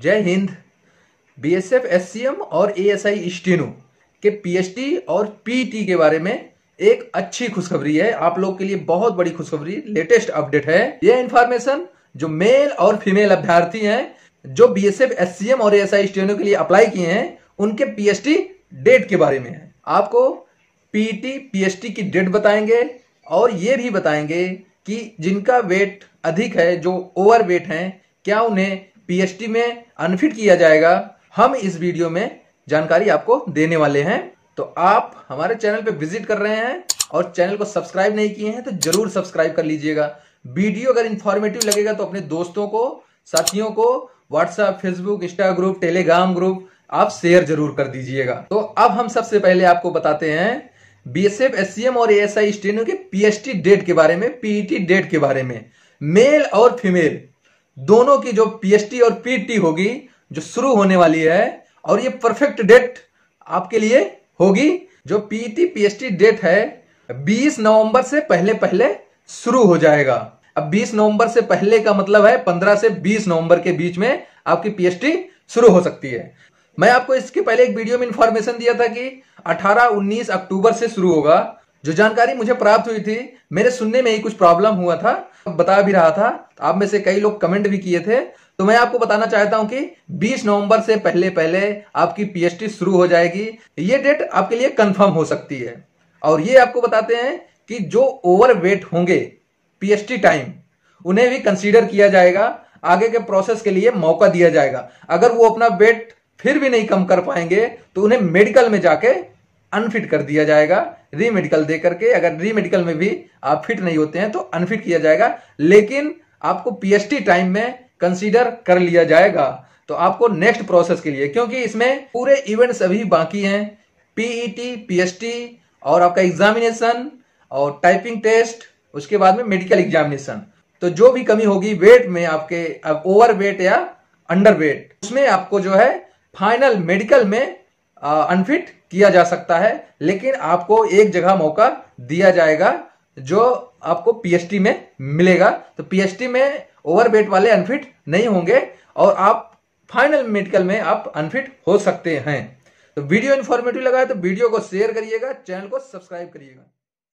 जय हिंद BSF SCM और एएसआई इस्टिनो के पीएचडी और पीटी e के बारे में एक अच्छी खुशखबरी है आप लोग के लिए बहुत बड़ी खुशखबरी लेटेस्ट अपडेट है यह इंफॉर्मेशन जो मेल और फीमेल अभ्यर्थी हैं जो बीएसएफ एससीएम और एएसआई स्टेनो के लिए अप्लाई किए हैं उनके पीएचडी डेट के बारे में है आपको पीटी पीएचडी e की डेट बताएंगे और ये भी बताएंगे कि जिनका वेट अधिक है जो ओवर वेट हैं क्या उन्हें पीएचटी में अनफिट किया जाएगा हम इस वीडियो में जानकारी आपको देने वाले हैं तो आप हमारे चैनल पे विजिट कर रहे हैं और चैनल को सब्सक्राइब नहीं किए हैं तो जरूर सब्सक्राइब कर लीजिएगा वीडियो अगर इंफॉर्मेटिव लगेगा तो अपने दोस्तों को साथियों को WhatsApp Facebook Insta group Telegram group आप शेयर जरूर कर दीजिएगा तो अब हम सबसे पहले आपको बताते हैं बीएसएफ एस और आई स्टेनो के पीएचटी डेट के बारे में पीईटी डेट e के बारे में मेल और फीमेल दोनों की जो पीएसटी और पीटी e होगी जो शुरू होने वाली है और ये परफेक्ट डेट आपके लिए होगी जो पीटी पीएसटी डेट है 20 नवंबर से पहले पहले शुरू हो जाएगा अब 20 नवंबर से पहले का मतलब है 15 से 20 नवंबर के बीच में आपकी पीएसटी शुरू हो सकती है मैं आपको इसके पहले एक वीडियो में इंफॉर्मेशन दिया था कि 18-19 अक्टूबर से शुरू होगा जो जानकारी मुझे प्राप्त हुई थी मेरे सुनने में ही कुछ प्रॉब्लम हुआ था बता भी रहा था आप में से कई लोग कमेंट भी किए थे तो मैं आपको बताना चाहता हूं कि 20 नवंबर से पहले पहले आपकी पीएचडी शुरू हो जाएगी ये डेट आपके लिए कंफर्म हो सकती है और ये आपको बताते हैं कि जो ओवरवेट होंगे पीएचडी टाइम उन्हें भी कंसीडर किया जाएगा आगे के प्रोसेस के लिए मौका दिया जाएगा अगर वो अपना वेट फिर भी नहीं कम कर पाएंगे तो उन्हें मेडिकल में जाके अनफिट कर दिया जाएगा री मेडिकल दे करके अगर री मेडिकल में भी आप फिट नहीं होते हैं तो अनफिट किया जाएगा लेकिन आपको पीएचटी टाइम में कंसीडर कर लिया जाएगा तो आपको नेक्स्ट प्रोसेस के लिए क्योंकि इसमें पूरे इवेंट्स अभी बाकी हैं पीईटी टी e और आपका एग्जामिनेशन और टाइपिंग टेस्ट उसके बाद में मेडिकल एग्जामिनेशन तो जो भी कमी होगी वेट में आपके ओवर वेट या अंडर वेट उसमें आपको जो है फाइनल मेडिकल में अनफिट किया जा सकता है लेकिन आपको एक जगह मौका दिया जाएगा जो आपको पीएचटी में मिलेगा तो पीएचटी में ओवरवेट वाले अनफिट नहीं होंगे और आप फाइनल मेडिकल में आप अनफिट हो सकते हैं तो वीडियो इन्फॉर्मेटिव लगा है तो वीडियो को शेयर करिएगा चैनल को सब्सक्राइब करिएगा